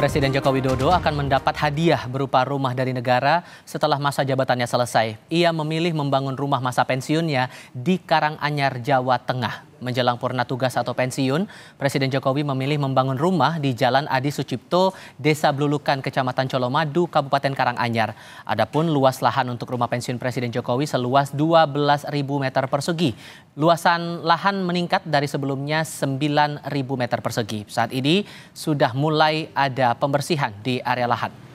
Presiden Joko Widodo akan mendapat hadiah berupa rumah dari negara setelah masa jabatannya selesai. Ia memilih membangun rumah masa pensiunnya di Karanganyar, Jawa Tengah menjelang purna tugas atau pensiun, Presiden Jokowi memilih membangun rumah di Jalan Adi Sucipto, Desa Blulukan, Kecamatan Colomadu, Kabupaten Karanganyar. Adapun luas lahan untuk rumah pensiun Presiden Jokowi seluas 12.000 meter persegi. Luasan lahan meningkat dari sebelumnya 9.000 meter persegi. Saat ini sudah mulai ada pembersihan di area lahan.